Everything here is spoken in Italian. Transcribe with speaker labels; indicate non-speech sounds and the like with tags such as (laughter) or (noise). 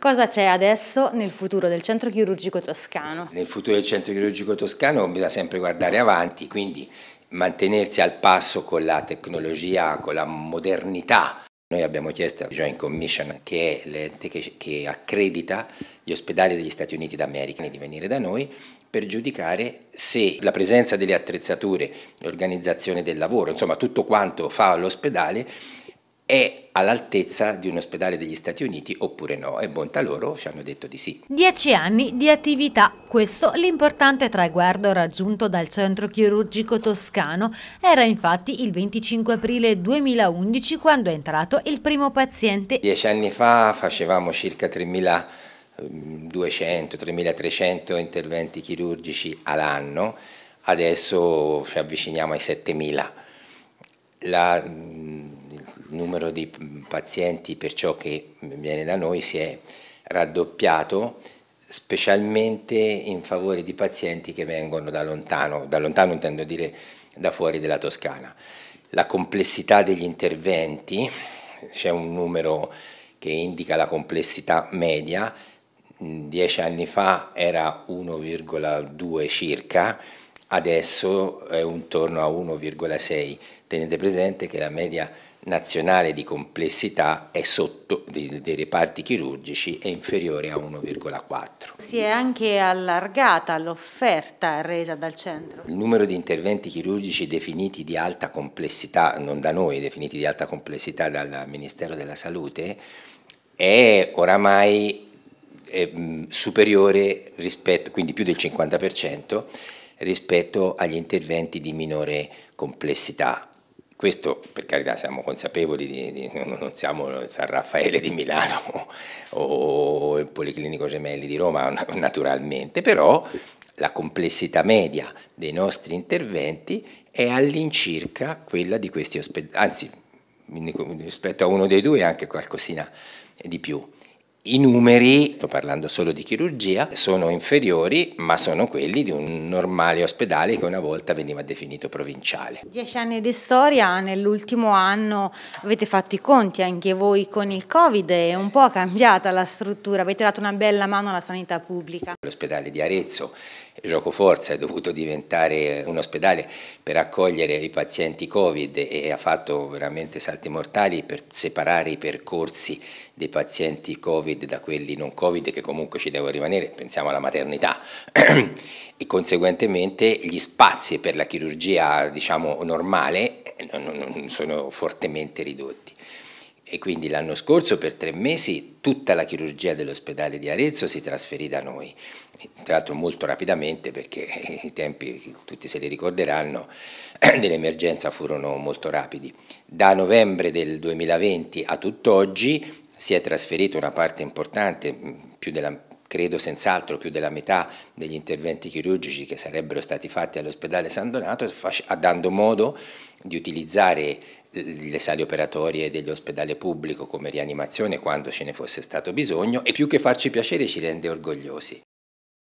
Speaker 1: Cosa c'è adesso nel futuro del centro chirurgico toscano?
Speaker 2: Nel futuro del centro chirurgico toscano bisogna sempre guardare avanti, quindi mantenersi al passo con la tecnologia, con la modernità. Noi abbiamo chiesto a Joint Commission, che è l'ente che, che accredita gli ospedali degli Stati Uniti d'America, di venire da noi per giudicare se la presenza delle attrezzature, l'organizzazione del lavoro, insomma tutto quanto fa l'ospedale, è all'altezza di un ospedale degli Stati Uniti oppure no e bontà loro ci hanno detto di sì.
Speaker 1: Dieci anni di attività, questo l'importante traguardo raggiunto dal centro chirurgico toscano. Era infatti il 25 aprile 2011 quando è entrato il primo paziente.
Speaker 2: Dieci anni fa facevamo circa 3200 3300 mm, interventi chirurgici all'anno, adesso ci avviciniamo ai 7000. La mm, numero di pazienti per ciò che viene da noi si è raddoppiato specialmente in favore di pazienti che vengono da lontano, da lontano intendo dire da fuori della Toscana. La complessità degli interventi, c'è un numero che indica la complessità media, dieci anni fa era 1,2 circa, adesso è intorno a 1,6. Tenete presente che la media nazionale di complessità sotto, dei, dei, reparti chirurgici è inferiore a 1,4.
Speaker 1: Si è anche allargata l'offerta resa dal centro.
Speaker 2: Il numero di interventi chirurgici definiti di alta complessità, non da noi, definiti di alta complessità dal Ministero della Salute, è oramai è, eh, mm, superiore rispetto, quindi più del 50% rispetto agli interventi di minore complessità questo, per carità, siamo consapevoli, di, di, non siamo San Raffaele di Milano (laughs) o, o il Policlinico Gemelli di Roma, (laughs) naturalmente, però la complessità media dei nostri interventi è all'incirca quella di questi ospedali, anzi rispetto a uno dei due è anche qualcosina di più. I numeri, sto parlando solo di chirurgia, sono inferiori, ma sono quelli di un normale ospedale che una volta veniva definito provinciale.
Speaker 1: Dieci anni di storia, nell'ultimo anno avete fatto i conti anche voi con il Covid e un po' cambiata la struttura, avete dato una bella mano alla sanità pubblica.
Speaker 2: L'ospedale di Arezzo, gioco forza, è dovuto diventare un ospedale per accogliere i pazienti Covid e ha fatto veramente salti mortali per separare i percorsi dei pazienti Covid Covid da quelli non Covid che comunque ci devono rimanere, pensiamo alla maternità (clears throat) e conseguentemente gli spazi per la chirurgia diciamo normale eh, sono fortemente ridotti. E quindi l'anno scorso per tre mesi tutta la chirurgia dell'ospedale di Arezzo si trasferì da noi, tra l'altro molto rapidamente perché (laughs) i tempi, tutti se li ricorderanno, (clears throat) dell'emergenza furono molto rapidi. Da novembre del 2020 a tutt'oggi si è trasferito una parte importante, mm, della, credo senz'altro più della metà degli interventi chirurgici che sarebbero stati fatti all'ospedale San Donato, dando modo di utilizzare eh, le sale operatorie dell'ospedale pubblico come rianimazione quando ce ne fosse stato bisogno e più che farci piacere ci rende orgogliosi.